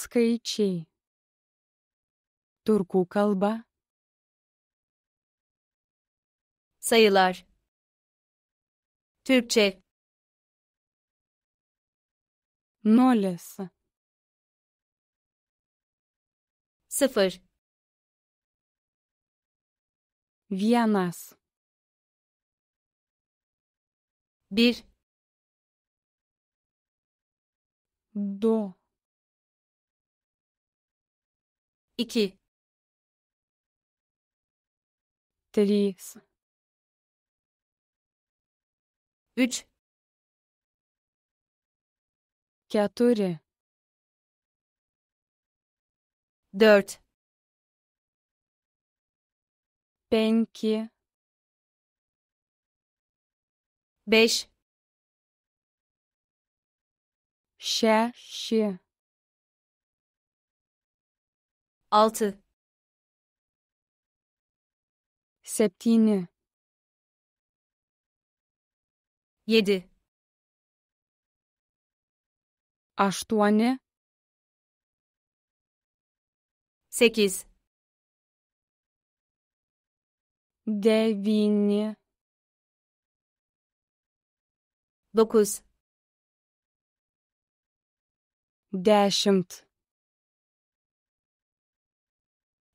Скайчи. Турку kalba. Sayılar. Türkçe. Noles. Sıfır. Viyanas. Bir. Do. 2 3 3 4 4 5 5 6 altı septiğini yedi aştuane sekiz devini dokuz dešimt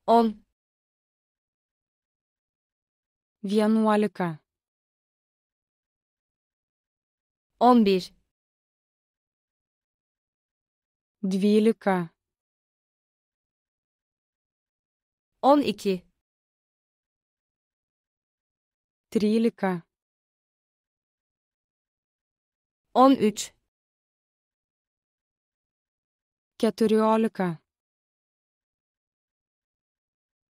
Он... Vianualika. 11 Двилика. 12 Трилика. 13 Кетуриолика.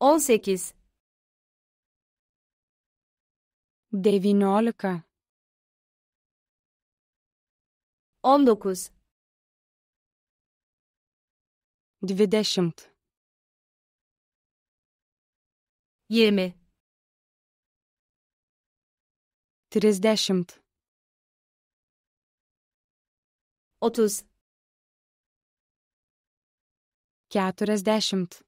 18 19 19 20 20 30 30 40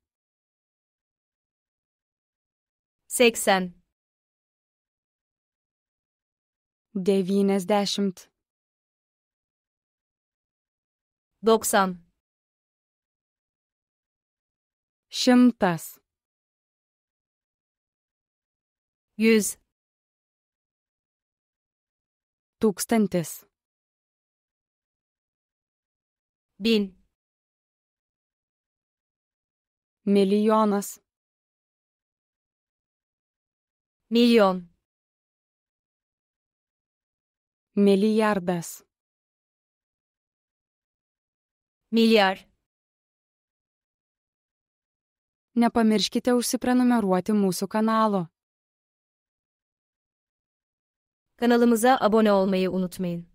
80 90 90 Šimtas. Yüz. Tūkstantis. Bin. Milijonas. Миллион. Миллиардас. Миллиард. Nepamirškite užsiprenumeruoti mūsų kanalo. Kanalımıza abone olmayı unutmayın.